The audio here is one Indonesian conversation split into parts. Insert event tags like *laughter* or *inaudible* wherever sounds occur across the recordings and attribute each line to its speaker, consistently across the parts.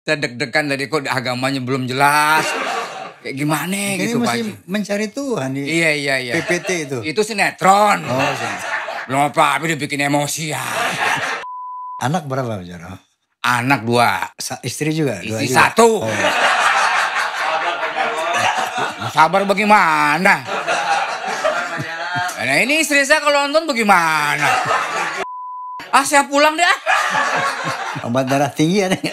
Speaker 1: Saya deg-degan tadi kok agamanya belum jelas. Kayak gimana Jadi gitu Pak. mencari Tuhan. di Iya, iya, iya. PPT itu. Itu sinetron. Oh, sinetron. Belum apa-apa udah bikin emosi ya. Anak berapa Jaro? Anak dua. Sa istri juga? Dua juga. satu. Oh. Eh, sabar bagaimana? Nah ini istri saya kalau nonton bagaimana? Ah saya pulang deh. Ah. Obat darah tinggi ada ya,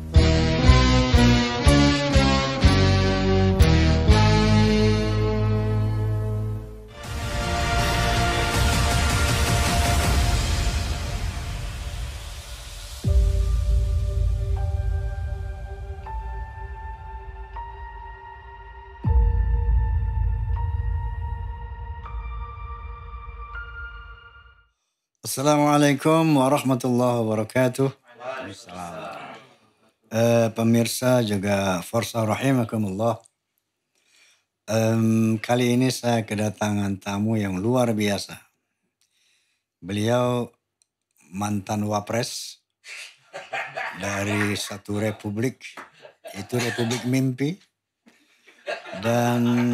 Speaker 2: Assalamualaikum warahmatullahi wabarakatuh. Waalaikumsalam. Uh, pemirsa juga Forsa Rahimakumullah. Um, kali ini saya kedatangan tamu yang luar biasa. Beliau mantan wapres dari satu republik, itu Republik Mimpi. Dan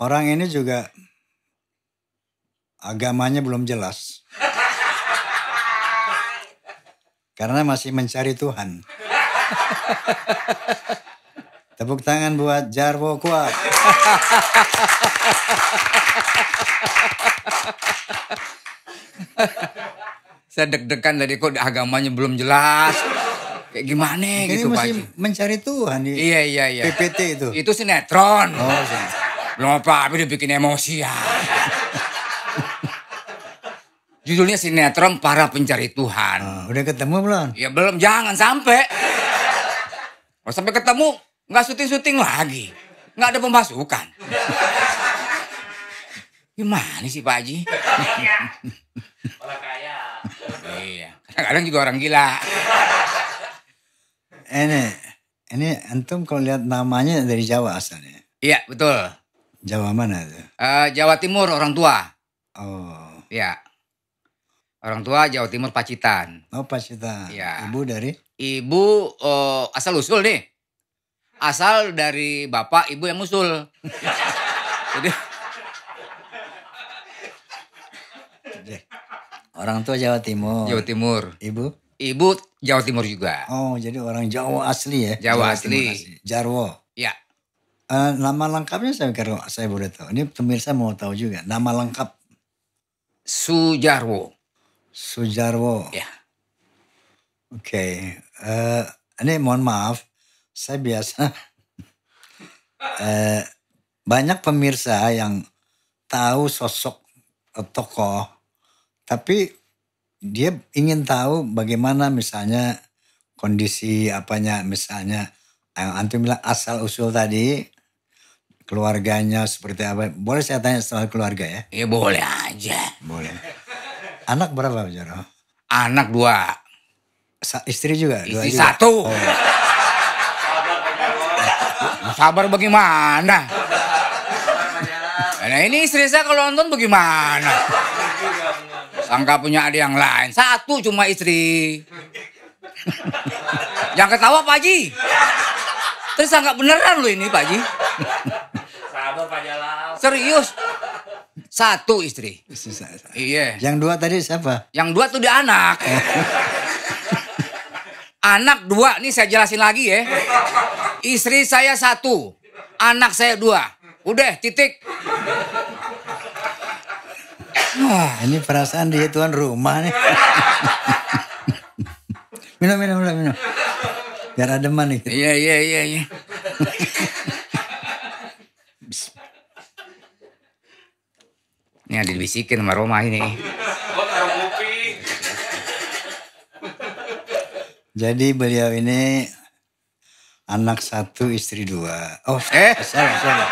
Speaker 2: orang ini juga agamanya belum jelas. Karena masih mencari Tuhan. Tepuk tangan buat Jarwo Kuat.
Speaker 1: Saya deg-degan tadi kok agamanya belum jelas. Kayak gimana Ini gitu Pak mencari Tuhan. Iya, iya, iya. PPT itu. Itu sinetron. Oh, sinetron. Belum apa-apa dibikin emosi ya. Judulnya sinetron para pencari Tuhan. Uh, udah ketemu belum? Ya belum, jangan sampai. Kalau oh, sampai ketemu, nggak syuting-syuting lagi. Nggak ada pemasukan. Gimana sih Pak Haji? Orang kaya. iya, kadang-kadang juga orang gila. Ini,
Speaker 2: ini antum kalau lihat namanya dari Jawa asalnya.
Speaker 1: Iya, betul.
Speaker 2: Jawa mana tuh?
Speaker 1: Eh, Jawa Timur, orang tua. Oh. Iya. Orang tua Jawa Timur Pacitan. Oh Pacitan. Ya. Ibu dari? Ibu uh, asal usul nih. Asal dari bapak ibu yang usul. *laughs* Jadi
Speaker 2: Orang tua Jawa Timur. Jawa Timur. Ibu? Ibu Jawa Timur juga. Oh, jadi orang Jawa asli ya? Jawa, Jawa asli. asli. Jarwo. Ya. Uh, nama lengkapnya saya pikir saya boleh tahu. Ini pemirsa mau tahu juga. Nama lengkap. Sujarwo. Sujarwo. Ya. Oke. Okay. Uh, eh, ini mohon maaf, saya biasa uh, *laughs* banyak pemirsa yang tahu sosok eh, tokoh, tapi dia ingin tahu bagaimana misalnya kondisi apanya misalnya yang antum bilang asal usul tadi keluarganya seperti apa boleh saya tanya soal keluarga ya ya boleh aja boleh Anak berapa Jono?
Speaker 1: Anak dua. Sa istri juga? Istri dua juga. satu. Oh. *laughs* Sabar bagaimana? Nah ini istri saya kalau nonton bagaimana? Sangka punya adik yang lain. Satu cuma istri. yang ketawa Pak Haji. Terus sangka beneran loh ini Pak Haji. Sabar Pak Jalal. Serius. Satu istri. Iya.
Speaker 2: Yang dua tadi siapa?
Speaker 1: Yang dua tuh dia anak. anak dua, nih saya jelasin lagi ya. Istri saya satu, anak saya dua. Udah, titik.
Speaker 2: Wah, ini perasaan dia tuan rumah nih. minum, minum, minum, minum. Biar ada nih. Iya, iya,
Speaker 1: iya, iya. Ini ada dibisikin sama Roma ini. Jadi beliau ini
Speaker 2: anak satu istri dua. Oh, eh, salah, salah.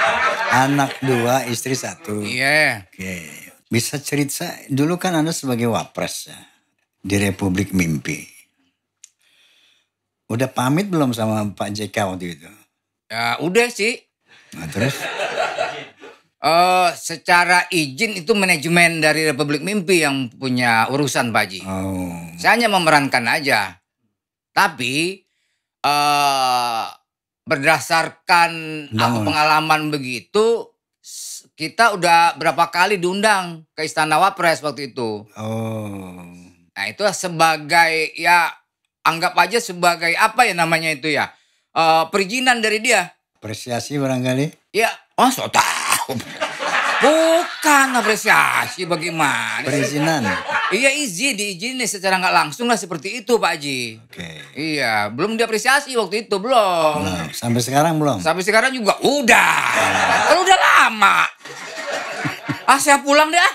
Speaker 2: Anak dua istri satu. Iya. Yeah. Oke. Okay. Bisa cerita dulu kan Anda sebagai wapres ya di Republik Mimpi. Udah pamit belum sama Pak JK
Speaker 1: waktu itu? Ya, udah sih. Nah, terus? Uh, secara izin itu manajemen dari Republik Mimpi yang punya urusan Pak Haji. Oh. Saya hanya memerankan aja. Tapi uh, berdasarkan no. Nah. aku pengalaman begitu, kita udah berapa kali diundang ke Istana Wapres waktu itu. Oh. Nah itu sebagai ya anggap aja sebagai apa ya namanya itu ya uh, perizinan dari dia.
Speaker 2: Apresiasi barangkali.
Speaker 1: Ya, oh so Bukan apresiasi bagaimana? Perizinan. Iya izin diizinin secara nggak langsung lah seperti itu Pak Haji. Oke. Okay. Iya belum diapresiasi waktu itu belum. Nah,
Speaker 2: Sampai sekarang
Speaker 1: belum. Sampai sekarang juga udah. Kalau udah lama. Ah saya pulang deh. Ah.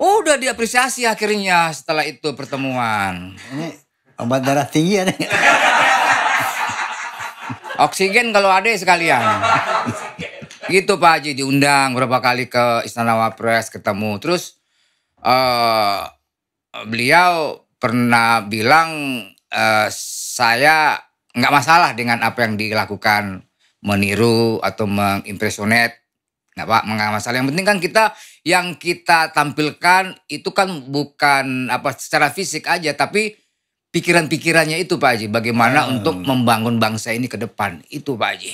Speaker 1: udah diapresiasi akhirnya setelah itu pertemuan. Ini obat darah tinggi ada ya, Oksigen kalau ada sekalian. gitu Pak Haji diundang berapa kali ke Istana Wapres ketemu. Terus uh, beliau pernah bilang uh, saya nggak masalah dengan apa yang dilakukan meniru atau mengimpresionet nggak pak nggak masalah yang penting kan kita yang kita tampilkan itu kan bukan apa secara fisik aja tapi pikiran-pikirannya itu Pak Haji. Bagaimana hmm. untuk membangun bangsa ini ke depan. Itu Pak Haji.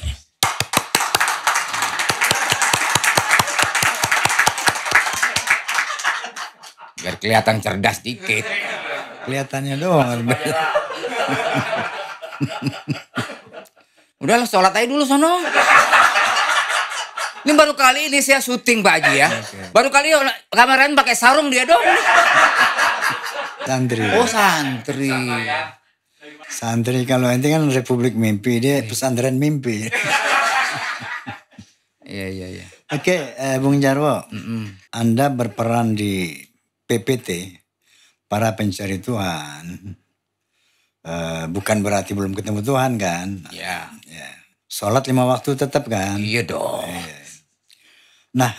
Speaker 1: Biar kelihatan cerdas dikit. Kelihatannya doang. *laughs* Udah lo sholat aja dulu sono. Ini baru kali ini saya syuting Pak Haji ya. Baru kali kameran oh, pakai sarung dia dong.
Speaker 2: Santri. Oh santri. Santri kalau ente kan Republik Mimpi dia iya. pesantren mimpi. *laughs* Iya iya iya. Oke, eh, Bung Jarwo, mm hmm Anda berperan di PPT para pencari Tuhan. Uh, bukan berarti belum ketemu Tuhan kan? Iya. Yeah. yeah. Sholat lima waktu tetap kan? Iya dong. Yeah. Nah,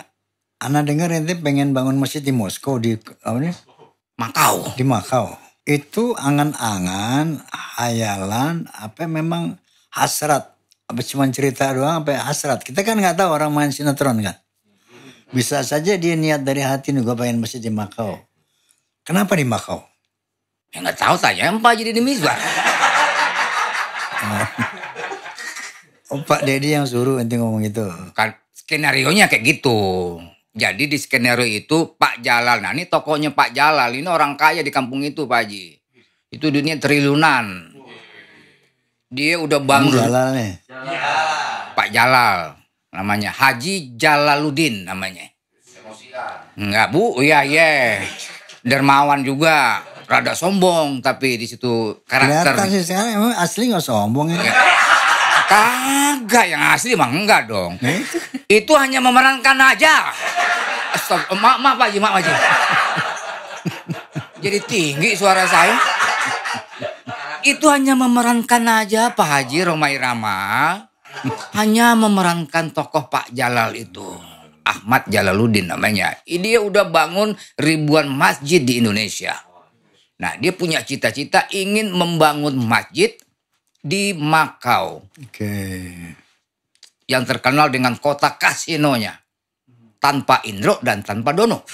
Speaker 2: anak dengar ente pengen bangun masjid di Moskow di apa nih? Makau. Di Makau. Itu angan-angan, hayalan, apa memang hasrat. Apa cuma cerita doang apa hasrat. Kita kan nggak tahu orang main sinetron kan. Bisa saja dia niat dari hati nih gue pengen masih di Makau. Kenapa di Makau? Ya nggak tahu tanya empat jadi di Mizbar. Oh. Oh, Pak Deddy yang suruh nanti ngomong gitu.
Speaker 1: Kan skenario nya kayak gitu. Jadi di skenario itu Pak Jalal. Nah ini tokonya Pak Jalal. Ini orang kaya di kampung itu Pak Haji. Itu dunia triliunan. Dia udah bangun. Jalal nih. Iya. Pak Jalal. Namanya Haji Jalaluddin namanya. Enggak bu, iya iya. Dermawan juga. Rada sombong tapi di situ karakter. Kelihatan
Speaker 2: sih sekarang emang asli
Speaker 1: nggak sombong ya. Iya. Kagak yang asli mah enggak dong. Nah, itu. hanya memerankan aja. stop eh, maaf, maaf Pak Haji, maaf Jadi tinggi suara saya. itu hanya memerankan aja Pak Haji Romai Rama. Hanya memerankan tokoh Pak Jalal itu. Ahmad Jalaluddin namanya. Dia udah bangun ribuan masjid di Indonesia. Nah, dia punya cita-cita ingin membangun masjid di Makau. Oke. Yang terkenal dengan kota kasinonya. Tanpa Indro dan tanpa Dono. *laughs*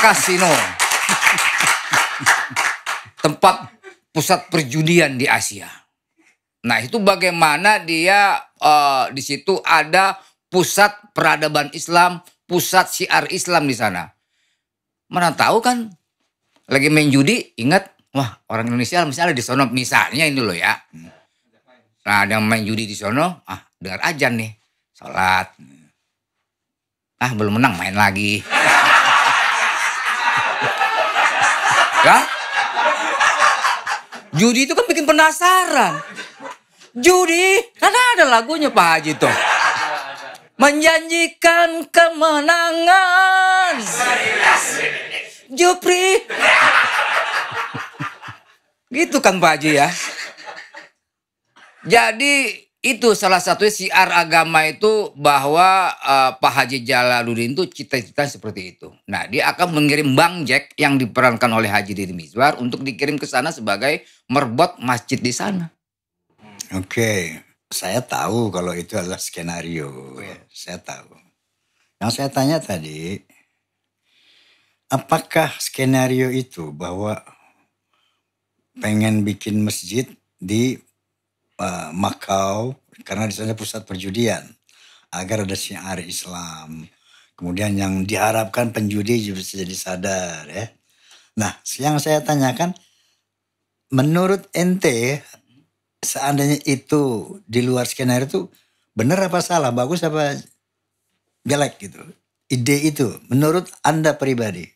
Speaker 1: Kasino. Tempat pusat perjudian di Asia. Nah, itu bagaimana dia uh, di situ ada pusat peradaban Islam, pusat syiar Islam di sana. Mana tahu kan lagi main judi, ingat wah orang Indonesia misalnya di sono misalnya ini loh ya. Nah ada main judi di sono, ah dengar aja nih, sholat. Ah belum menang main lagi. *laughs* ya? Judi itu kan bikin penasaran. Judi, kan ada lagunya Pak Haji tuh. Menjanjikan kemenangan. Jupri. Gitu kan Pak Haji ya. Jadi itu salah satu siar agama itu bahwa uh, Pak Haji Jalaluddin itu cita-cita seperti itu. Nah, dia akan mengirim Bang Jack yang diperankan oleh Haji Didi Mizwar untuk dikirim ke sana sebagai merbot masjid di sana.
Speaker 2: Oke, okay. saya tahu kalau itu adalah skenario. Oh. Ya, saya tahu. Yang saya tanya tadi, apakah skenario itu bahwa pengen bikin masjid di uh, Makau karena di sana pusat perjudian agar ada syiar Islam. Kemudian yang diharapkan penjudi juga bisa jadi sadar ya. Nah, yang saya tanyakan menurut ente seandainya itu di luar skenario itu benar apa salah, bagus apa jelek gitu. Ide itu menurut Anda
Speaker 1: pribadi.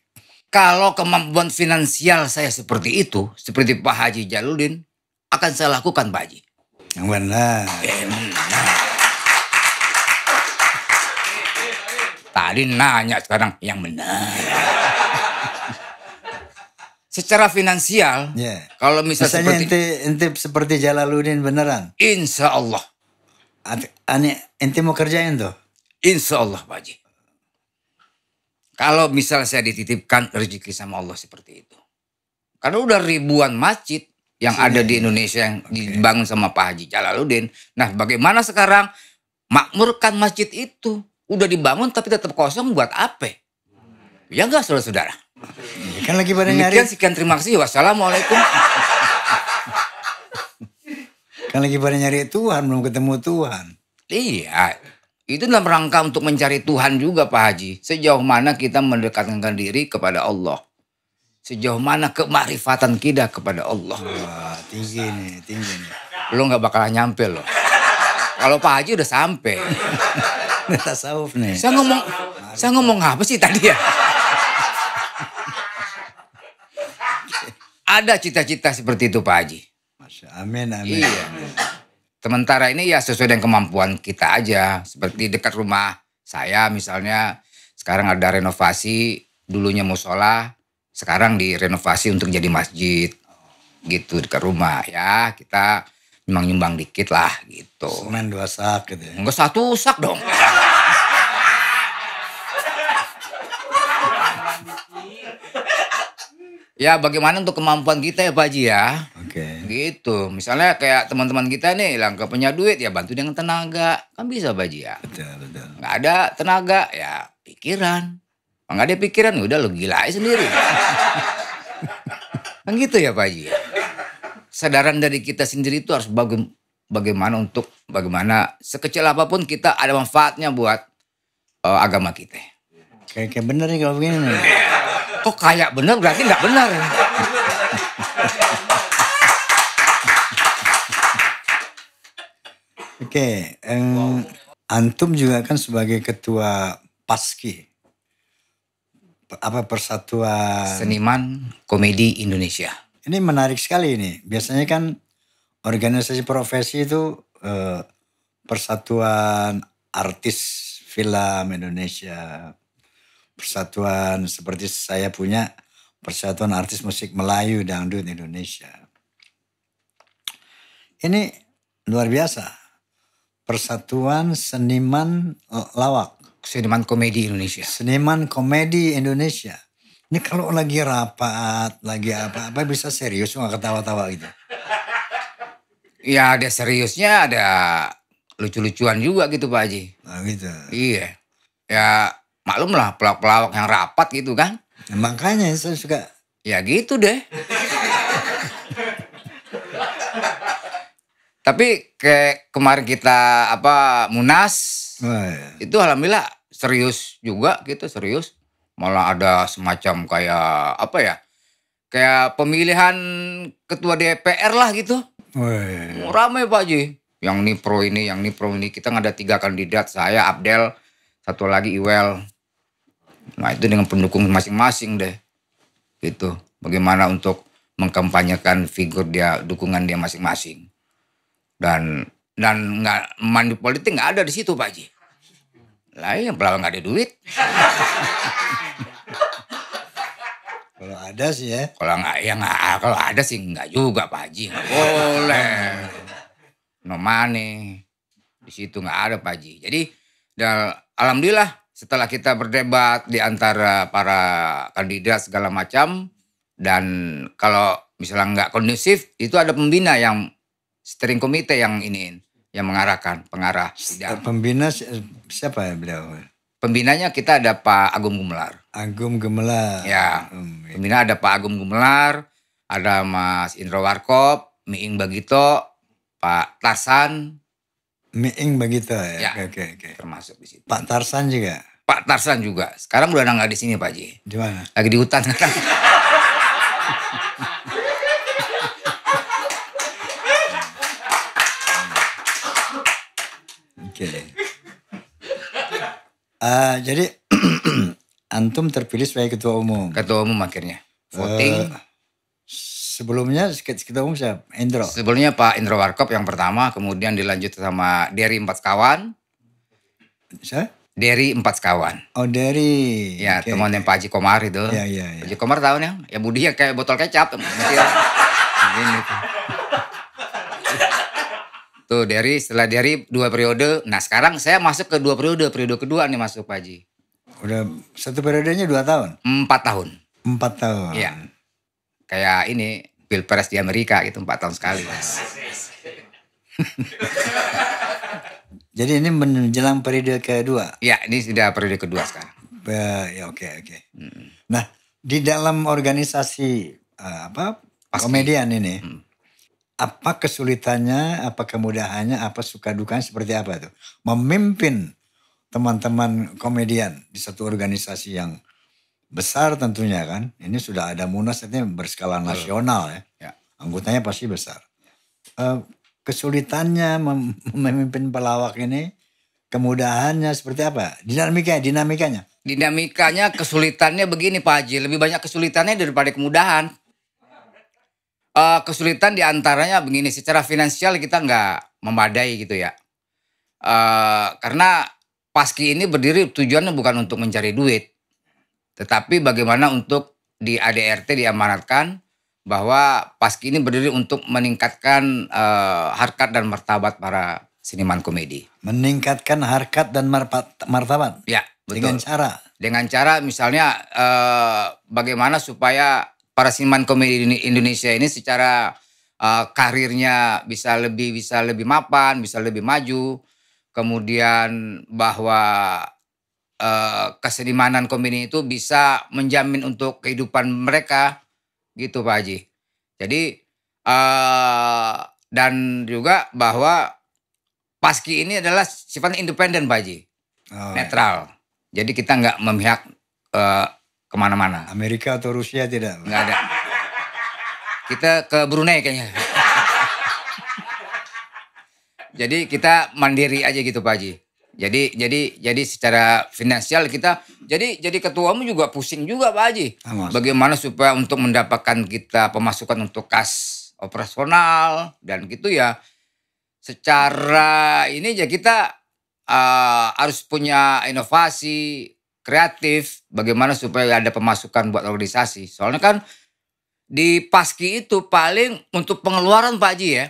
Speaker 1: Kalau kemampuan finansial saya seperti itu, seperti Pak Haji Jaludin, akan saya lakukan Pak Haji. Yang benar. Tadi nanya sekarang yang benar. Secara finansial, yeah. kalau misal misalnya seperti, inti,
Speaker 2: inti seperti Jalaluddin beneran.
Speaker 1: Insya Allah. Ani, inti mau kerjain tuh? Insya Allah Pak Haji. Kalau misalnya saya dititipkan rezeki sama Allah seperti itu. Karena udah ribuan masjid yang ada di iya, iya. Indonesia yang dibangun sama Pak Haji Jalaluddin. Nah bagaimana sekarang makmurkan masjid itu? Udah dibangun tapi tetap kosong buat apa? Ya enggak saudara-saudara? Kan lagi pada nyari. sekian terima kasih. Wassalamualaikum. *laughs* kan
Speaker 2: lagi pada nyari Tuhan belum ketemu Tuhan.
Speaker 1: Iya. Itu dalam rangka untuk mencari Tuhan juga Pak Haji. Sejauh mana kita mendekatkan diri kepada Allah. Sejauh mana kemakrifatan kita kepada Allah. Wah, tinggi nih, tinggi nih. Lo gak bakalan nyampe loh. Kalau Pak Haji udah sampai. tasawuf nih. Saya ngomong, Mari. saya ngomong apa sih tadi ya? Ada cita-cita seperti itu Pak Haji. Masya, amin, amin. Iya. Amin. Sementara ini ya sesuai dengan kemampuan kita aja. Seperti dekat rumah saya misalnya sekarang ada renovasi dulunya musola, sekarang direnovasi untuk jadi masjid gitu dekat rumah ya kita nyumbang-nyumbang dikit lah gitu. Semen dua sak gitu ya. Enggak satu sak dong. Ya bagaimana untuk kemampuan kita ya Pak Haji ya. Oke. Okay. Gitu. Misalnya kayak teman-teman kita nih yang punya duit ya bantu dengan tenaga. Kan bisa Pak Haji ya. Betul, betul. Gak ada tenaga ya pikiran. Kalau gak ada pikiran ya udah lo gila aja sendiri. *laughs* kan gitu ya Pak Haji. Ya? Sadaran dari kita sendiri itu harus baga bagaimana untuk bagaimana sekecil apapun kita ada manfaatnya buat uh, agama kita. Kayak, kayak bener nih kalau begini nih kok oh, kayak benar berarti nggak benar Oke, okay, um,
Speaker 2: antum juga kan sebagai ketua Paski, apa persatuan seniman komedi Indonesia. Ini menarik sekali ini. Biasanya kan organisasi profesi itu uh, persatuan artis film Indonesia, persatuan seperti saya punya Persatuan Artis Musik Melayu Dangdut Indonesia. Ini luar biasa. Persatuan Seniman Lawak. Seniman Komedi Indonesia. Seniman Komedi Indonesia. Ini kalau lagi rapat, lagi apa-apa bisa serius nggak ketawa-tawa gitu.
Speaker 1: Ya ada seriusnya, ada lucu-lucuan juga gitu Pak Haji. Nah gitu. Iya. Ya maklum lah pelawak-pelawak yang rapat gitu kan. Ya, makanya saya suka. Ya gitu deh. Tapi kayak kemarin kita apa Munas oh, iya. itu alhamdulillah serius juga gitu serius malah ada semacam kayak apa ya kayak pemilihan ketua DPR lah gitu. Oh, iya. iya. Ramai Pak Ji. Yang ini pro ini, yang ini pro ini. Kita nggak ada tiga kandidat. Saya Abdel, satu lagi Iwel. Nah itu dengan pendukung masing-masing deh. Gitu. Bagaimana untuk mengkampanyekan figur dia, dukungan dia masing-masing. Dan dan nggak mandi politik nggak ada di situ Pak Haji. Lah yang pelawan nggak ada duit. *laughs* kalau ada sih ya. Kalau nggak ya nggak kalau ada sih nggak juga Pak Haji nggak boleh. No money. Di situ nggak ada Pak Haji. Jadi dan alhamdulillah setelah kita berdebat di antara para kandidat segala macam dan kalau misalnya nggak kondusif itu ada pembina yang steering komite yang ini yang mengarahkan pengarah sidang. Eh, pembina siapa ya beliau? Pembinanya kita ada Pak Agung Gumelar. Agung Gumelar. Ya. Hmm, iya. Pembina ada Pak Agung Gumelar, ada Mas Indro Warkop, Miing Bagito, Pak Tarsan, Miing Bagito ya. ya, oke oke oke. Termasuk di situ. Pak Tarsan juga. Pak Tarsan juga. Sekarang udah nggak di sini Pak Ji. Di mana? Lagi di hutan sekarang. *laughs* Oke. Okay.
Speaker 2: Uh, eh, jadi *clears throat* antum terpilih sebagai
Speaker 1: ketua umum. Ketua umum akhirnya. Voting. Uh, sebelumnya ketua umum siapa? Indro. Sebelumnya Pak Indro Warkop yang pertama, kemudian dilanjut sama Dery Empat Kawan. Saya? Dari empat sekawan. Oh dari, Ya okay, yang yang Pak Haji Komar itu. Ya, ya, ya. Pak Haji Komar tahu Ya Budi ya kayak botol kecap. Gitu. *laughs* tuh. dari, setelah dari dua periode. Nah sekarang saya masuk ke dua periode. Periode kedua nih masuk Pak Haji. Udah satu periodenya dua tahun? Empat tahun. Empat tahun. Iya. Kayak ini pilpres di Amerika gitu empat tahun sekali. Mas. *laughs* Jadi ini
Speaker 2: menjelang periode kedua. Ya, ini sudah periode kedua sekarang. Be, ya oke okay, oke. Okay. Hmm. Nah, di dalam organisasi uh, apa Pasti. komedian ini hmm. apa kesulitannya, apa kemudahannya, apa suka dukanya seperti apa itu? Memimpin teman-teman komedian di satu organisasi yang besar tentunya kan. Ini sudah ada munas artinya berskala nasional ya. ya. Anggotanya pasti besar. Uh, kesulitannya memimpin pelawak ini, kemudahannya seperti apa? Dinamikanya, dinamikanya.
Speaker 1: Dinamikanya kesulitannya begini Pak Haji, lebih banyak kesulitannya daripada kemudahan. Uh, kesulitan diantaranya begini, secara finansial kita nggak memadai gitu ya. Uh, karena paski ini berdiri tujuannya bukan untuk mencari duit, tetapi bagaimana untuk di ADRT diamanatkan bahwa Paski ini berdiri untuk meningkatkan uh, harkat dan martabat para seniman komedi. Meningkatkan
Speaker 2: harkat dan martabat. Ya, betul. Dengan cara.
Speaker 1: Dengan cara misalnya uh, bagaimana supaya para seniman komedi di Indonesia ini secara uh, karirnya bisa lebih bisa lebih mapan, bisa lebih maju. Kemudian bahwa uh, kesenimanan komedi itu bisa menjamin untuk kehidupan mereka gitu Pak Haji. Jadi uh, dan juga bahwa Paski ini adalah sifatnya independen Pak Haji, oh. Iya. netral. Jadi kita nggak memihak uh, kemana-mana. Amerika atau Rusia tidak? Nggak ada. Kita ke Brunei kayaknya. *laughs* Jadi kita mandiri aja gitu Pak Haji. Jadi jadi jadi secara finansial kita jadi jadi ketuamu juga pusing juga Pak Haji. Amas. Ah, bagaimana supaya untuk mendapatkan kita pemasukan untuk kas operasional dan gitu ya. Secara ini ya kita uh, harus punya inovasi kreatif bagaimana supaya ada pemasukan buat organisasi. Soalnya kan di Paski itu paling untuk pengeluaran Pak Haji ya.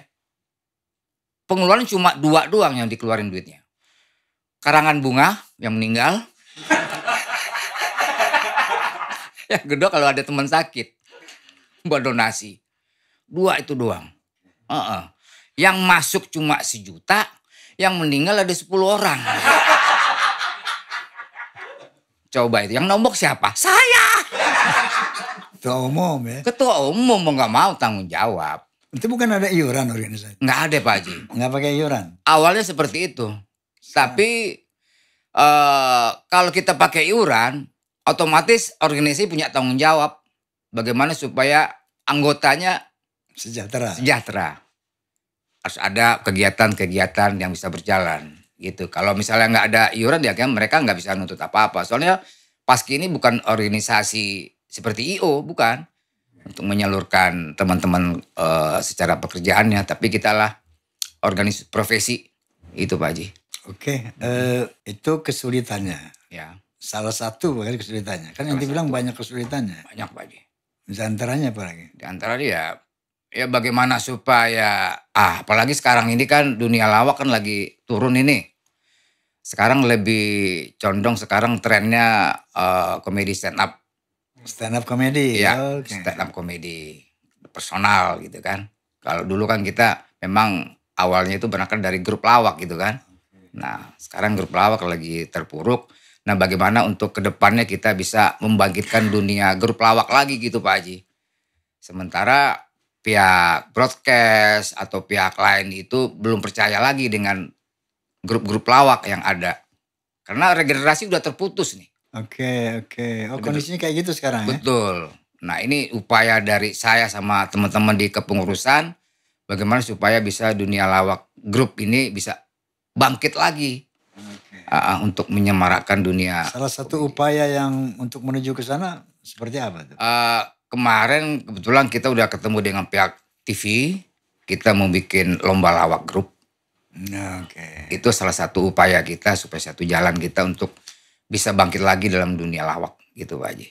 Speaker 1: Pengeluaran cuma dua doang yang dikeluarin duitnya karangan bunga yang meninggal. *laughs* yang kedua kalau ada teman sakit buat donasi. Dua itu doang. Uh -uh. Yang masuk cuma sejuta, yang meninggal ada sepuluh orang. Coba itu, yang nombok siapa? Saya! Ketua umum ya? Ketua umum mau gak mau tanggung jawab. Itu bukan ada iuran organisasi? Nggak ada Pak Haji. Nggak pakai iuran? Awalnya seperti itu. Tapi uh, kalau kita pakai iuran, otomatis organisasi punya tanggung jawab bagaimana supaya anggotanya sejahtera. Sejahtera. Harus ada kegiatan-kegiatan yang bisa berjalan gitu. Kalau misalnya nggak ada iuran ya kan mereka nggak bisa nuntut apa-apa. Soalnya Paski ini bukan organisasi seperti IO, bukan untuk menyalurkan teman-teman uh, secara pekerjaannya, tapi kita lah organisasi profesi itu Pak Haji.
Speaker 2: Oke, okay, uh, eh, itu kesulitannya. Ya. Salah satu bukan kesulitannya. Kan yang nanti bilang banyak kesulitannya. Banyak Pak Di antaranya apa lagi?
Speaker 1: Di antara dia, ya bagaimana supaya ah apalagi sekarang ini kan dunia lawak kan lagi turun ini. Sekarang lebih condong sekarang trennya uh, komedi stand up. Stand up komedi. Ya, okay. stand up komedi personal gitu kan. Kalau dulu kan kita memang awalnya itu berangkat dari grup lawak gitu kan Nah sekarang grup lawak lagi terpuruk. Nah bagaimana untuk kedepannya kita bisa membangkitkan dunia grup lawak lagi gitu Pak Haji. Sementara pihak broadcast atau pihak lain itu belum percaya lagi dengan grup-grup lawak yang ada. Karena regenerasi udah terputus nih. Oke, oke. Oh kondisinya kayak gitu sekarang ya? Betul. Nah ini upaya dari saya sama teman-teman di kepengurusan bagaimana supaya bisa dunia lawak grup ini bisa bangkit lagi okay. uh, ah, untuk menyemarakkan dunia.
Speaker 2: Salah satu upaya yang untuk menuju ke sana seperti apa?
Speaker 1: Tuh? Uh, kemarin kebetulan kita udah ketemu dengan pihak TV, kita mau bikin lomba lawak grup. Okay. Itu salah satu upaya kita supaya satu jalan kita untuk bisa bangkit lagi dalam dunia lawak gitu Pak Haji.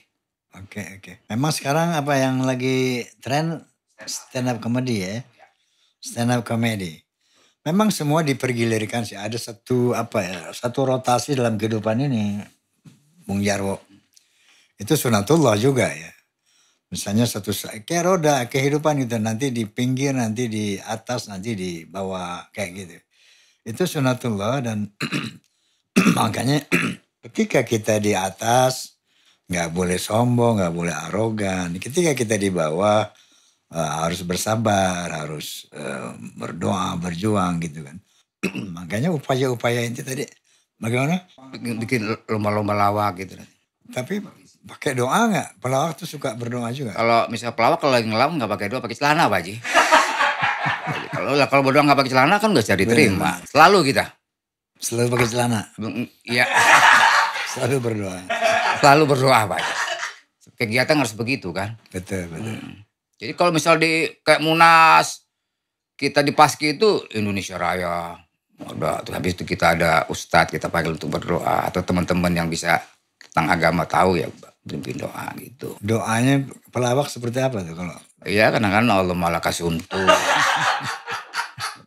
Speaker 2: Oke okay, oke. Okay. Memang sekarang apa yang lagi tren stand up comedy ya? Stand up comedy memang semua dipergilirkan sih. Ada satu apa ya, satu rotasi dalam kehidupan ini, Bung Jarwo. Itu sunatullah juga ya. Misalnya satu kayak roda kehidupan itu nanti di pinggir, nanti di atas, nanti di bawah kayak gitu. Itu sunatullah dan *clears throat* makanya *clears throat* ketika kita di atas nggak boleh sombong, nggak boleh arogan. Ketika kita di bawah Eh, harus bersabar, harus uh, berdoa, berjuang gitu kan. *clears throat* Makanya upaya-upaya itu tadi
Speaker 1: bagaimana bikin, bikin lomba-lomba lawak gitu. Tapi pakai doa nggak? Pelawak tuh suka berdoa juga. Kalau misalnya pelawak kalau lagi ngelawak nggak pakai doa, pakai celana Pak Haji. kalau kalau berdoa nggak pakai celana kan nggak bisa diterima. Selalu kita. Selalu pakai celana. Mm, mm, iya. *laughs* Selalu berdoa. Selalu berdoa Pak Haji. Kegiatan harus begitu kan? Betul betul. Hmm. Jadi kalau misal di kayak Munas, kita di Paski itu Indonesia Raya. Udah, terus habis itu kita ada ustadz kita panggil untuk berdoa atau teman-teman yang bisa tentang agama tahu ya pimpin doa gitu.
Speaker 2: Doanya pelawak seperti apa tuh kalau?
Speaker 1: Iya kadang-kadang Allah malah kasih untung. *laughs*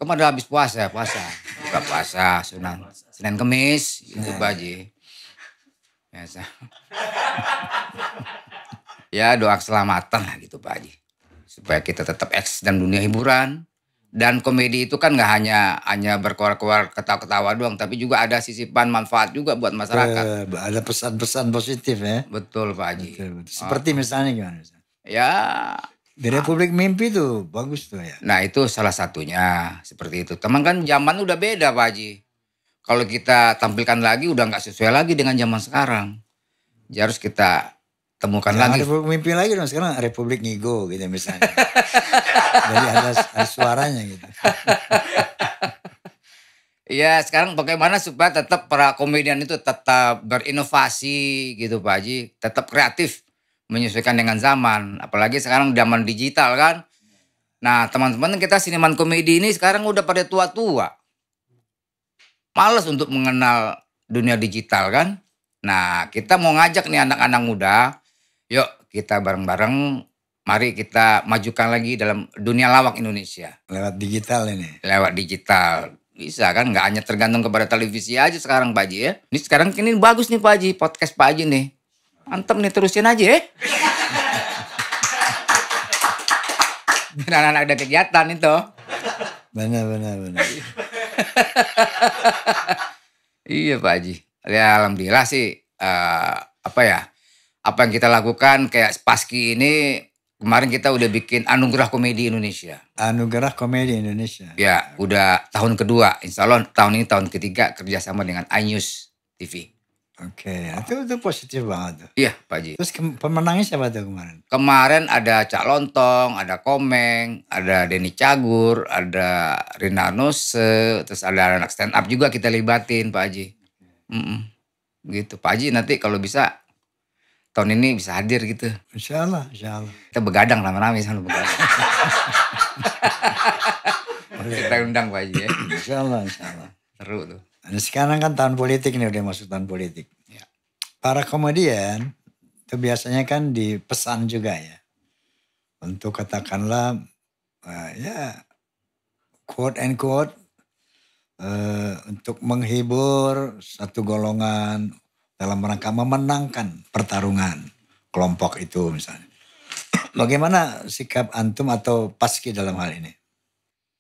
Speaker 1: Kemarin habis puasa, puasa. Buka puasa, sunan. Senin kemis, itu baji. Iya. Biasa. *laughs* ya doa keselamatan lah gitu Pak Haji supaya kita tetap eksis dan dunia hiburan. Dan komedi itu kan nggak hanya hanya berkoar-koar ketawa-ketawa doang, tapi juga ada sisipan manfaat juga buat masyarakat. e, ada pesan-pesan positif ya. Betul Pak Haji. Betul, betul. Seperti
Speaker 2: oh. misalnya gimana? Ya. Di Republik ah. Mimpi tuh bagus tuh ya.
Speaker 1: Nah itu salah satunya seperti itu. Teman kan zaman udah beda Pak Haji. Kalau kita tampilkan lagi udah nggak sesuai lagi dengan zaman sekarang. Jadi ya, harus kita temukan ya, lagi. Republik mimpi lagi dong sekarang Republik Nigo gitu misalnya. *laughs* Jadi ada, ada suaranya gitu. Iya sekarang bagaimana supaya tetap para komedian itu tetap berinovasi gitu Pak Haji, tetap kreatif menyesuaikan dengan zaman. Apalagi sekarang zaman digital kan. Nah teman-teman kita siniman komedi ini sekarang udah pada tua-tua. Males untuk mengenal dunia digital kan. Nah kita mau ngajak nih anak-anak muda Yuk kita bareng-bareng mari kita majukan lagi dalam dunia lawak Indonesia. Lewat digital ini. Lewat digital. Bisa kan Gak hanya tergantung kepada televisi aja sekarang Pak Haji ya. Ini sekarang ini bagus nih Pak Haji podcast Pak Haji nih. Mantep nih terusin aja ya. Benar anak ada kegiatan itu. Benar benar benar. *laughs* iya Pak Haji. Ya alhamdulillah sih uh, apa ya? apa yang kita lakukan kayak Paski ini kemarin kita udah bikin Anugerah Komedi Indonesia. Anugerah Komedi Indonesia. Ya, udah tahun kedua. Insya Allah tahun ini tahun ketiga kerjasama dengan iNews TV. Oke, okay.
Speaker 2: itu, itu positif banget
Speaker 1: Iya, Pak Ji. Terus pemenangnya
Speaker 2: siapa tuh kemarin?
Speaker 1: Kemarin ada Cak Lontong, ada Komeng, ada Denny Cagur, ada Rina Nose, terus ada anak stand up juga kita libatin Pak Haji. Mm -mm. Gitu, Pak Haji nanti kalau bisa tahun ini bisa hadir gitu. Insya Allah, insya Allah. Kita begadang lama-lama sama begadang. kita undang Pak Haji ya. Insya Allah, insya Allah. Seru tuh.
Speaker 2: Nah, sekarang kan tahun politik nih udah masuk tahun politik. Ya. Para komedian itu biasanya kan dipesan juga ya. Untuk katakanlah uh, ya quote and quote uh, untuk menghibur satu golongan dalam rangka memenangkan pertarungan kelompok itu misalnya. *clears throat* Bagaimana sikap antum atau paski dalam hal ini?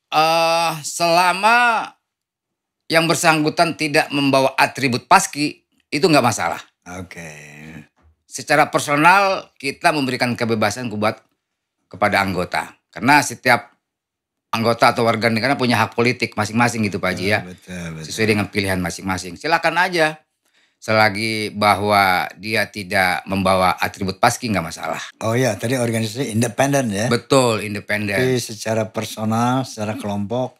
Speaker 1: Uh, selama yang bersangkutan tidak membawa atribut paski itu nggak masalah. Oke. Okay. Secara personal kita memberikan kebebasan buat kepada anggota karena setiap anggota atau warga negara punya hak politik masing-masing gitu Pak Haji ya. Betul, betul. Sesuai dengan pilihan masing-masing. Silakan aja selagi bahwa dia tidak membawa atribut paski nggak masalah. Oh iya, tadi organisasi independen ya. Betul, independen. Tapi secara personal, secara kelompok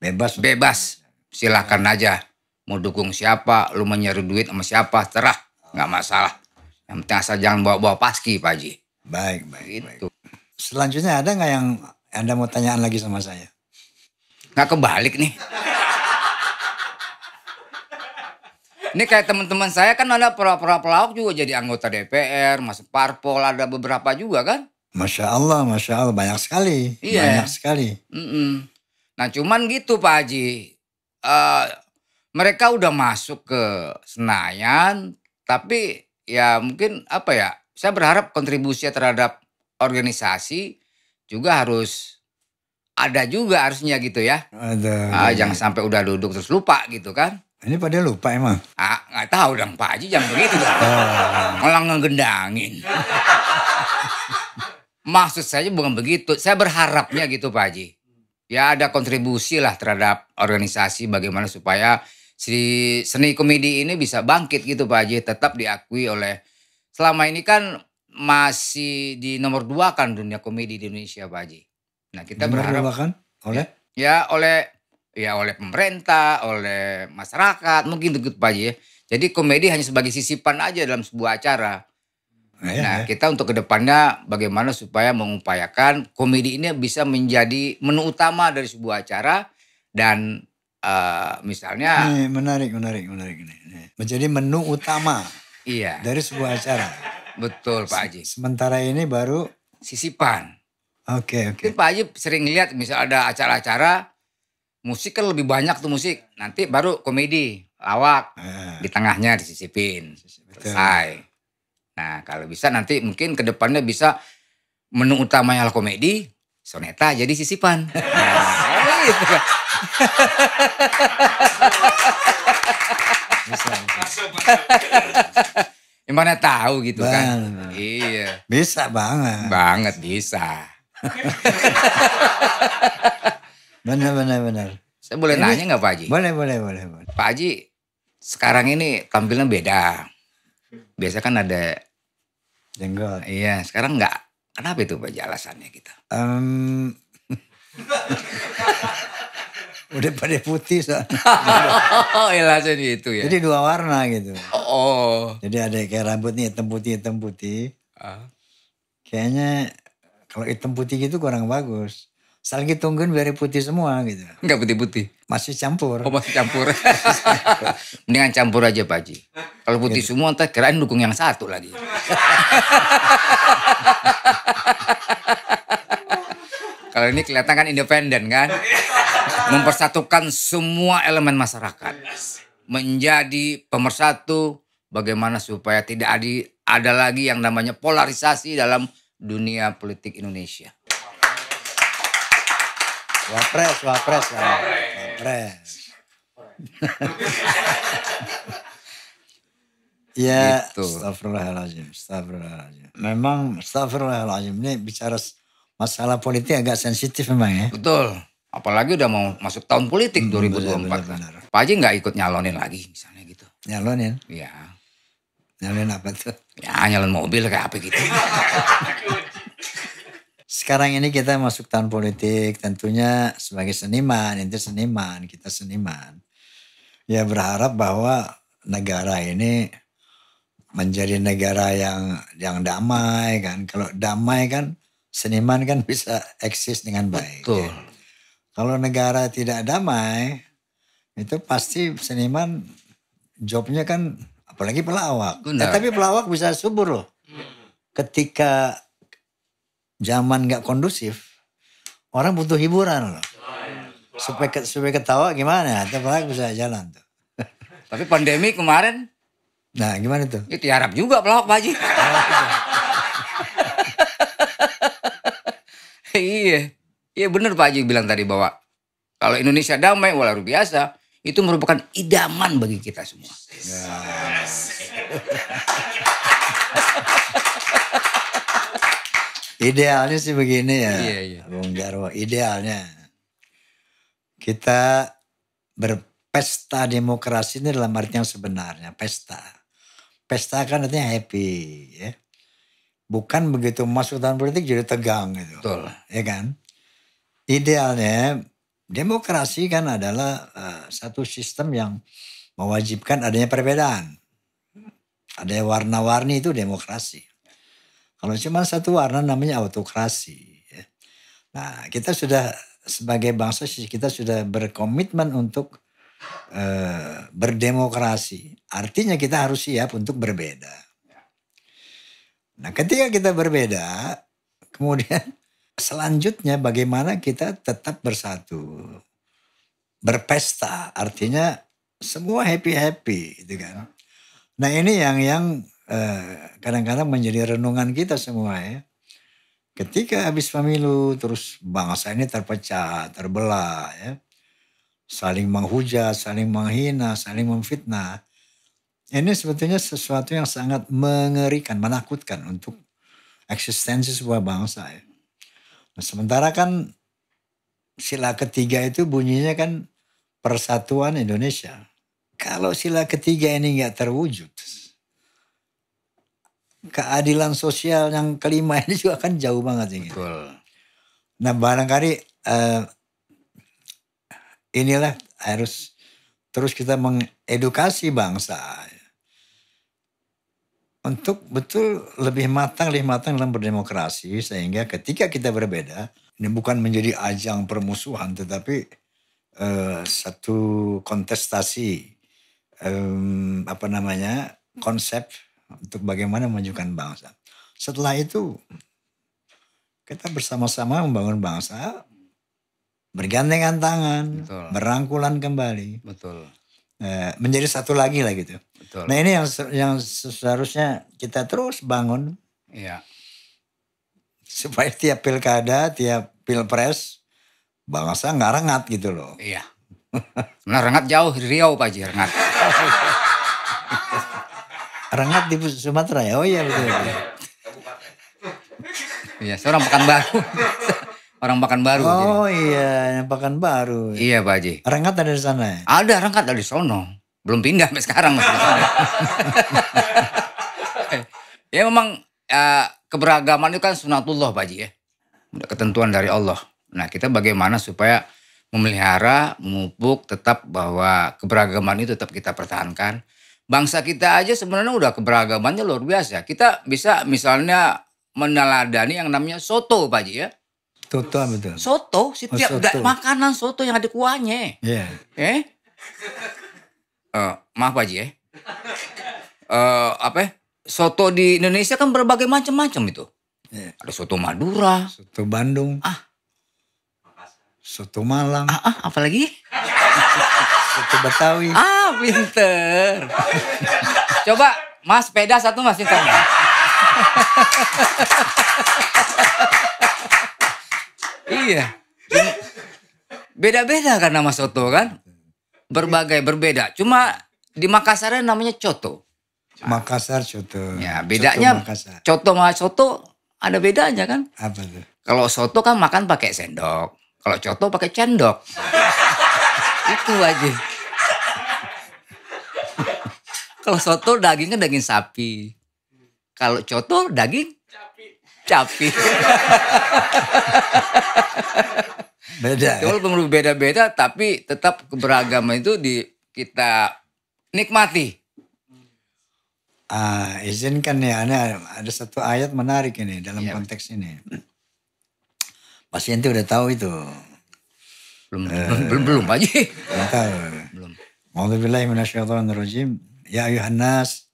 Speaker 1: bebas. Bebas. Silahkan ya. aja mau dukung siapa, lu menyeru duit sama siapa, terah, nggak masalah. Yang penting asal jangan bawa-bawa paski, Pak Haji.
Speaker 2: Baik, baik. Itu. Selanjutnya ada nggak yang Anda mau tanyaan lagi sama saya?
Speaker 1: Nggak kebalik nih. Ini kayak teman-teman saya kan ada pura-pura pelaut juga jadi anggota DPR, masuk parpol ada beberapa juga kan?
Speaker 2: Masya Allah, Masya Allah banyak sekali, iya. banyak sekali.
Speaker 1: Mm-mm. Nah cuman gitu Pak Haji, uh, mereka udah masuk ke Senayan, tapi ya mungkin apa ya? Saya berharap kontribusi terhadap organisasi juga harus ada juga harusnya gitu ya. Ada. Uh, jangan sampai udah duduk terus lupa gitu kan? Ini pada lupa emang? Ah, nggak tahu dong Pak Haji jangan begitu dong. Oh. Malah ngegendangin. Maksud saya bukan begitu. Saya berharapnya gitu Pak Haji. Ya ada kontribusi lah terhadap organisasi bagaimana supaya si seni komedi ini bisa bangkit gitu Pak Haji. Tetap diakui oleh selama ini kan masih di nomor dua kan dunia komedi di Indonesia Pak Haji. Nah kita nomor berharap. kan? Oleh? Ya, ya oleh ya oleh pemerintah, oleh masyarakat, mungkin begitu Pak ya. Jadi komedi hanya sebagai sisipan aja dalam sebuah acara. Nah, iya, nah iya. kita untuk kedepannya bagaimana supaya mengupayakan komedi ini bisa menjadi menu utama dari sebuah acara dan uh, misalnya ini
Speaker 2: menarik menarik menarik ini
Speaker 1: menjadi menu utama *laughs* iya dari sebuah acara betul Pak Haji sementara ini baru sisipan oke okay, oke okay. Pak Haji sering lihat misal ada acara-acara musik kan lebih banyak tuh musik. Nanti baru komedi, lawak. Eh. Di tengahnya disisipin. Selesai. Nah, kalau bisa nanti mungkin ke depannya bisa menu utamanya komedi, soneta jadi sisipan. *laughs* Nah, gitu kan. bisa, *laughs* tahu gitu kan. Iya. Bisa banget. Banget bisa. *laughs*
Speaker 2: Benar benar benar.
Speaker 1: Saya boleh Ini, nanya nggak Pak Haji? Boleh boleh boleh boleh. Pak Haji sekarang ini tampilnya beda. Biasa kan ada jenggol. Iya, sekarang nggak. Kenapa itu Pak alasannya kita? Gitu? Um, *laughs* udah pada putih so oh, jadi iya, itu ya. Jadi dua
Speaker 2: warna gitu. Oh. Jadi ada kayak rambutnya hitam putih hitam putih. Uh. Kayaknya kalau hitam putih gitu kurang bagus. Selagi ditungguin biar putih
Speaker 1: semua gitu. Enggak putih-putih? Masih campur. Oh masih campur. *laughs* Mendingan campur aja Pak Haji. Kalau putih gitu. semua ntar kirain dukung yang satu lagi. *laughs* Kalau ini kelihatan kan independen kan. Mempersatukan semua elemen masyarakat. Menjadi pemersatu, bagaimana supaya tidak ada lagi yang namanya polarisasi dalam dunia politik Indonesia. Wapres, wapres, wapres. wapres. *laughs*
Speaker 2: ya, gitu. astagfirullahaladzim, astagfirullahaladzim. Memang
Speaker 1: astagfirullahaladzim ini bicara masalah politik agak sensitif memang ya. Betul. Apalagi udah mau masuk tahun politik hmm, 2024. Benar, kan. benar, Pak Haji gak ikut nyalonin lagi misalnya
Speaker 2: gitu. Nyalonin? Iya.
Speaker 1: Nyalonin apa tuh? Ya nyalon mobil kayak apa gitu.
Speaker 2: *laughs* Sekarang ini kita masuk tahun politik, tentunya sebagai seniman, itu seniman, kita seniman. Ya berharap bahwa negara ini menjadi negara yang yang damai kan. Kalau damai kan seniman kan *laughs* bisa eksis dengan baik. Ya. Betul. Ya. Kalau negara tidak damai itu pasti seniman jobnya kan apalagi pelawak. Eh, Benar. Eh, tapi pelawak bisa subur loh. Hmm. Ketika zaman nggak kondusif, orang butuh hiburan loh. Supaya, supaya ketawa gimana, terus bisa jalan tuh. *laughs* Tapi pandemi kemarin. Nah gimana
Speaker 1: tuh? Ya harap juga pelawak Pak Haji. *laughs* iya, iya bener Pak Haji bilang tadi bahwa kalau Indonesia damai walau biasa itu merupakan idaman bagi kita semua.
Speaker 2: Yes. yes. Idealnya sih begini ya, iya, iya. Bung Jarwo. Idealnya kita berpesta demokrasi ini dalam arti yang sebenarnya pesta. Pesta kan artinya happy, ya. Bukan begitu masuk tahun politik jadi tegang gitu, Betul. ya kan? Idealnya demokrasi kan adalah uh, satu sistem yang mewajibkan adanya perbedaan. Ada warna-warni itu demokrasi kalau cuma satu warna namanya autokrasi. Ya. Nah kita sudah sebagai bangsa kita sudah berkomitmen untuk e, berdemokrasi. Artinya kita harus siap untuk berbeda. Nah ketika kita berbeda kemudian *laughs* selanjutnya bagaimana kita tetap bersatu. Berpesta artinya semua happy-happy gitu kan. Nah ini yang yang Eh, kadang-kadang menjadi renungan kita semua ya. Ketika habis pemilu terus bangsa ini terpecah, terbelah ya. Saling menghujat, saling menghina, saling memfitnah. Ini sebetulnya sesuatu yang sangat mengerikan, menakutkan untuk eksistensi sebuah bangsa ya. Nah, sementara kan sila ketiga itu bunyinya kan persatuan Indonesia. Kalau sila ketiga ini nggak terwujud, keadilan sosial yang kelima ini juga kan jauh banget ini. Betul. Nah barangkali uh, inilah harus terus kita mengedukasi bangsa untuk betul lebih matang lebih matang dalam berdemokrasi sehingga ketika kita berbeda ini bukan menjadi ajang permusuhan tetapi uh, satu kontestasi um, apa namanya konsep untuk bagaimana memajukan bangsa. Setelah itu kita bersama-sama membangun bangsa bergandengan tangan, Betul. berangkulan kembali. Betul. Eh, menjadi satu lagi lah gitu. Betul. Nah, ini yang yang seharusnya kita terus bangun. Iya. Supaya tiap pilkada, tiap pilpres bangsa nggak
Speaker 1: rengat gitu loh. Iya. Nah, rengat jauh Riau Pak Ji, *laughs* Rengat di Sumatera ya? Oh iya betul. *laughs* Iya, seorang pekan baru, orang pekan baru. *laughs* Oh
Speaker 2: jadi. iya,
Speaker 1: baru. Iya Pak Haji. Rengat ada di sana ya? Ada, Rengat ada di sono. Belum pindah sampai sekarang masih *laughs* ya memang uh, keberagaman itu kan sunatullah Pak Haji ya. Ketentuan dari Allah. Nah kita bagaimana supaya memelihara, memupuk tetap bahwa keberagaman itu tetap kita pertahankan Bangsa kita aja sebenarnya udah keberagamannya luar biasa. Kita bisa misalnya meneladani yang namanya soto Pak Ji ya. Soto betul. Soto, setiap oh, soto. makanan soto yang ada kuahnya. Iya. Yeah. Eh? Uh, maaf Pak Ji ya. Uh, apa ya? Soto di Indonesia kan berbagai macam-macam itu. Yeah. Ada soto Madura. Soto Bandung. Ah. Soto Malang. Ah, ah apalagi? Itu Betawi. Ah, pinter. Coba Mas sepeda satu Mas itu. iya. Beda-beda karena Mas Soto kan. Berbagai berbeda. Cuma di Makassar namanya coto. Makassar coto. Ya, bedanya coto, Makassar. coto soto ada bedanya kan? Apa tuh? Kalau soto kan makan pakai sendok, kalau coto pakai cendok. Itu aja. Kalau soto dagingnya kan daging sapi. Kalau coto daging capi. Beda. Itu ya? beda-beda tapi tetap keberagaman itu di kita nikmati.
Speaker 2: Ah, izinkan ya, ada, ada satu ayat menarik ini dalam yeah. konteks ini. Pasien ente udah tahu itu.
Speaker 1: Belum, uh, belum, belum Pak
Speaker 2: Ji. belum. A'udzubillahi minasyaitonirrajim. Ya ayuhan nas,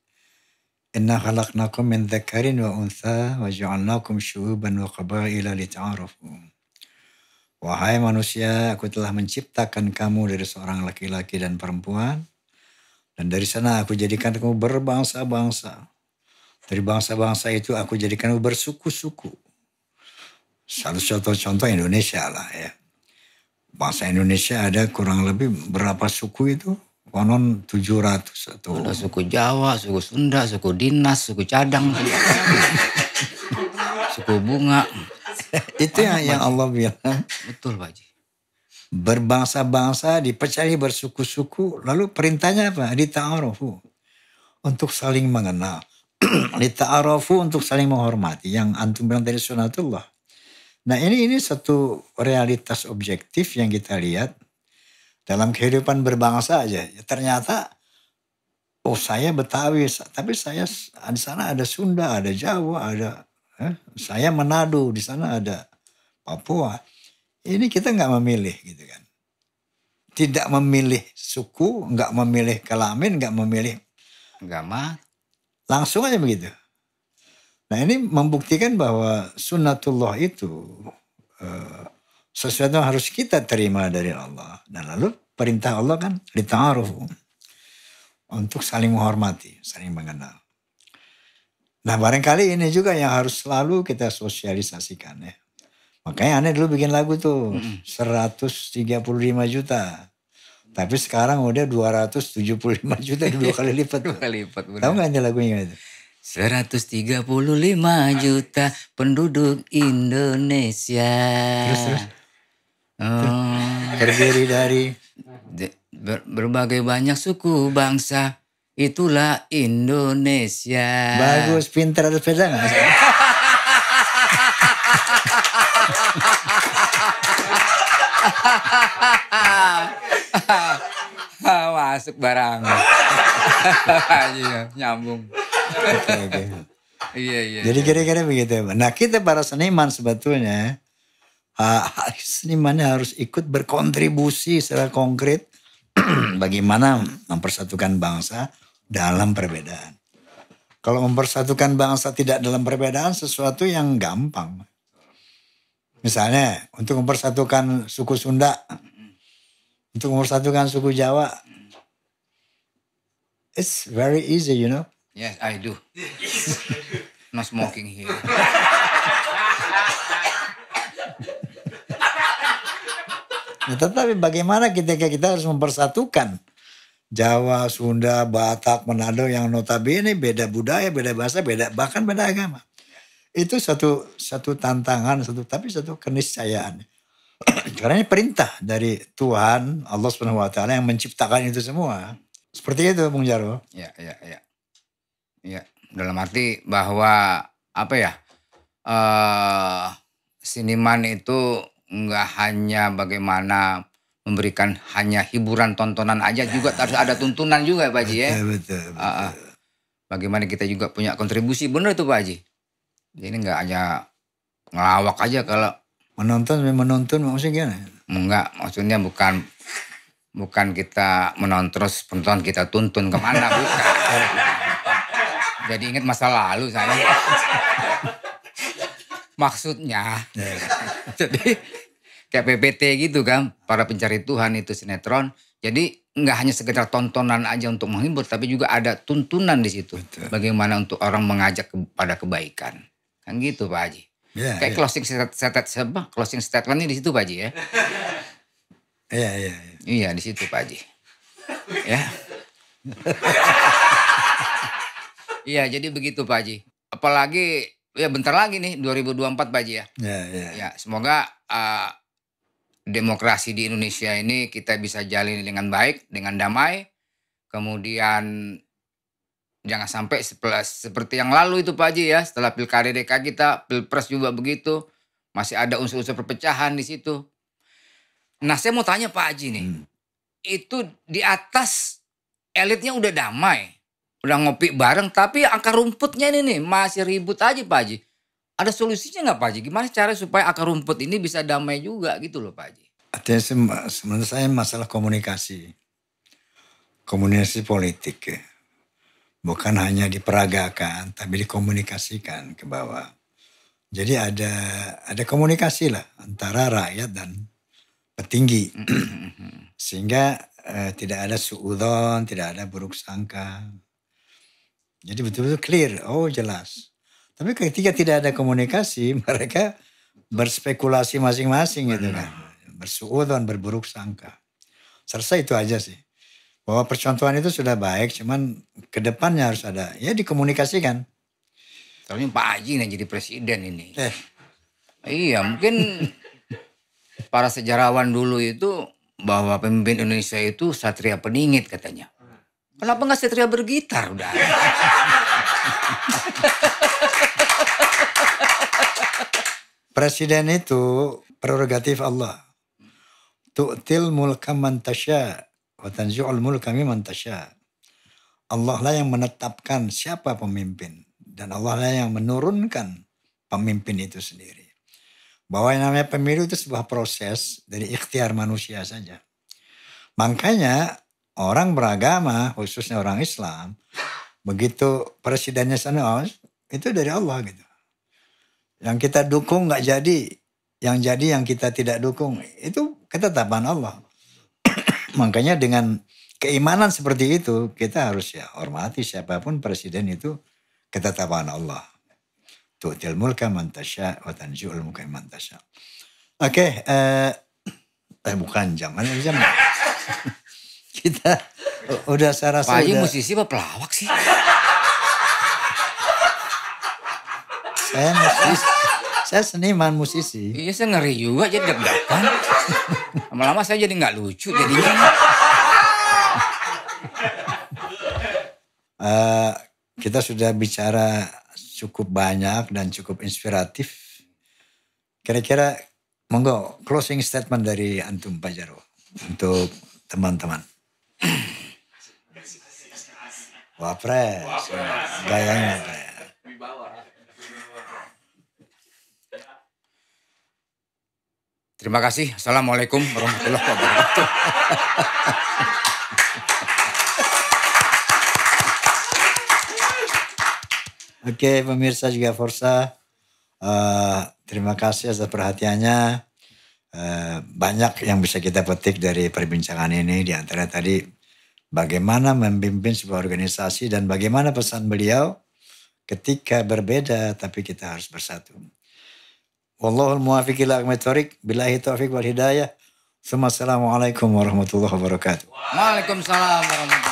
Speaker 2: inna khalaqnakum min dzakarin wa untha wa ja'alnakum syu'uban wa qabaila li taarufu. Wahai manusia, aku telah menciptakan kamu dari seorang laki-laki dan perempuan. Dan dari sana aku jadikan kamu berbangsa-bangsa. Dari bangsa-bangsa itu aku jadikan kamu bersuku-suku. Salah satu contoh Indonesia lah ya bahasa Indonesia ada kurang lebih berapa suku itu? Konon 700 atau ada
Speaker 1: suku Jawa, suku Sunda, suku Dinas, suku Cadang, suku bunga. itu yang, yang Allah bilang. Betul Pak Haji.
Speaker 2: Berbangsa-bangsa dipercayai bersuku-suku. Lalu perintahnya apa? ta'arufu. Untuk saling mengenal. *clears throat* ta'arufu untuk saling menghormati. Yang antum bilang dari sunatullah. Nah ini ini satu realitas objektif yang kita lihat dalam kehidupan berbangsa aja. Ya, Ternyata oh saya Betawi, tapi saya di sana ada Sunda, ada Jawa, ada eh, saya Manado, di sana ada Papua. Ini kita nggak memilih gitu kan. Tidak memilih suku, nggak memilih kelamin, nggak memilih agama. Langsung aja begitu. Nah ini membuktikan bahwa sunnatullah itu eh, sesuatu yang harus kita terima dari Allah. Dan lalu perintah Allah kan ditaruh Untuk saling menghormati, saling mengenal. Nah barangkali ini juga yang harus selalu kita sosialisasikan ya. Makanya aneh dulu bikin lagu tuh 135 juta. Tapi sekarang udah 275 juta dua kali lipat. *laughs*
Speaker 1: dua kali lipat. Tahu nggak lagunya itu? 135 juta penduduk Indonesia. Terus, terus. Oh, terdiri dari ber, berbagai banyak suku bangsa. Itulah Indonesia. Bagus,
Speaker 2: pinter atau beda nggak?
Speaker 1: *laughs* Masuk barang. *laughs* Iya, nyambung. Iya, iya. Jadi iya. kira-kira
Speaker 2: begitu. Nah kita para seniman sebetulnya, seniman senimannya harus ikut berkontribusi secara konkret *clears throat* bagaimana mempersatukan bangsa dalam perbedaan. Kalau mempersatukan bangsa tidak dalam perbedaan sesuatu yang gampang. Misalnya untuk mempersatukan suku Sunda, untuk mempersatukan suku Jawa, it's very easy you know.
Speaker 1: Yes, I do. no smoking here. nah, tetapi
Speaker 2: bagaimana kita kita harus mempersatukan Jawa, Sunda, Batak, Manado yang notabene beda budaya, beda bahasa, beda bahkan beda agama. Itu satu satu tantangan, satu tapi satu keniscayaan. *clears throat* Karena ini perintah dari Tuhan Allah Subhanahu wa taala yang menciptakan itu semua. Seperti itu Bung Jaro.
Speaker 1: Ya, ya, ya. Iya, dalam arti bahwa apa ya? Eh seniman itu enggak hanya bagaimana memberikan hanya hiburan tontonan aja juga harus *laughs* ada tuntunan juga Pak Haji ya. Betul, betul, Uh, uh. Bagaimana kita juga punya kontribusi benar itu Pak Haji. Jadi enggak hanya ngelawak aja kalau menonton menonton maksudnya gimana? Enggak, maksudnya bukan bukan kita menonton terus penonton kita tuntun kemana bukan. *laughs* Jadi ingat masa lalu saya. Maksudnya. *laughs* jadi kayak PPT gitu kan. Para pencari Tuhan itu sinetron. Jadi nggak hanya sekedar tontonan aja untuk menghibur, tapi juga ada tuntunan di situ. Betul. Bagaimana untuk orang mengajak kepada kebaikan, kan gitu Pak Haji. Yeah, Kayak yeah. Ya. closing statement, set, Closing statementnya di situ Pak Haji ya. Iya iya. Iya, iya di situ Pak Haji. ya. *laughs* Iya, jadi begitu Pak Haji. Apalagi ya bentar lagi nih 2024 Pak Haji ya. Ya, ya. ya semoga uh, demokrasi di Indonesia ini kita bisa jalin dengan baik, dengan damai. Kemudian jangan sampai seperti yang lalu itu Pak Haji ya, setelah pilkada DK kita, pilpres juga begitu, masih ada unsur-unsur perpecahan di situ. Nah saya mau tanya Pak Haji nih, hmm. itu di atas elitnya udah damai, udah ngopi bareng tapi akar rumputnya ini nih masih ribut aja Pak Haji. Ada solusinya nggak Pak Haji? Gimana cara supaya akar rumput ini bisa damai juga gitu loh Pak Haji?
Speaker 2: Artinya sebenarnya saya masalah komunikasi. Komunikasi politik ya. Bukan hanya diperagakan tapi dikomunikasikan ke bawah. Jadi ada ada komunikasi lah antara rakyat dan petinggi. Mm-hmm. Sehingga eh, tidak ada suudon, tidak ada buruk sangka. Jadi betul-betul clear, oh jelas. Tapi ketika tidak ada komunikasi, *laughs* mereka berspekulasi masing-masing gitu kan. Bersuudon, berburuk sangka. Selesai itu aja sih. Bahwa percontohan itu sudah baik, cuman ke
Speaker 1: depannya harus ada. Ya dikomunikasikan. Tapi Pak Haji yang jadi presiden ini. Eh. Iya mungkin *laughs* para sejarawan dulu itu bahwa pemimpin Indonesia itu satria peningit katanya. Kenapa nggak Setria bergitar udah? *laughs*
Speaker 2: Presiden itu prerogatif Allah. Tu'til mulka man tasya wa tanzi'ul mulka mimman tasya. Allah lah yang menetapkan siapa pemimpin dan Allah lah yang menurunkan pemimpin itu sendiri. Bahwa yang namanya pemilu itu sebuah proses dari ikhtiar manusia saja. Makanya orang beragama khususnya orang Islam begitu presidennya sana itu dari Allah gitu. Yang kita dukung nggak jadi, yang jadi yang kita tidak dukung itu ketetapan Allah. *clears throat* Makanya dengan keimanan seperti itu kita harus ya hormati siapapun presiden itu ketetapan Allah. Tu'til mulka mantasya wa tanzi'ul mantasya. Oke, okay, eh, eh bukan zaman jam. *laughs* kita udah saya rasa Pak udah... musisi
Speaker 1: apa pelawak sih? saya musisi. Saya seniman musisi. Iya saya ngeri juga jadi deg-degan. Lama-lama saya jadi nggak lucu jadinya.
Speaker 2: uh, kita sudah bicara cukup banyak dan cukup inspiratif. Kira-kira monggo closing statement dari Antum Pajaro untuk teman-teman.
Speaker 1: Wapres. Gayanya Terima kasih. Assalamualaikum warahmatullahi wabarakatuh.
Speaker 2: Oke, okay, pemirsa juga Forsa. Uh, terima kasih atas perhatiannya. Eh, banyak yang bisa kita petik dari perbincangan ini di antara tadi bagaimana memimpin sebuah organisasi dan bagaimana pesan beliau ketika berbeda tapi kita harus bersatu. Wallahul muwafiq ila aqwamit billahi taufik wal hidayah. Assalamualaikum warahmatullahi wabarakatuh.
Speaker 1: Waalaikumsalam warahmatullahi wabarakatuh.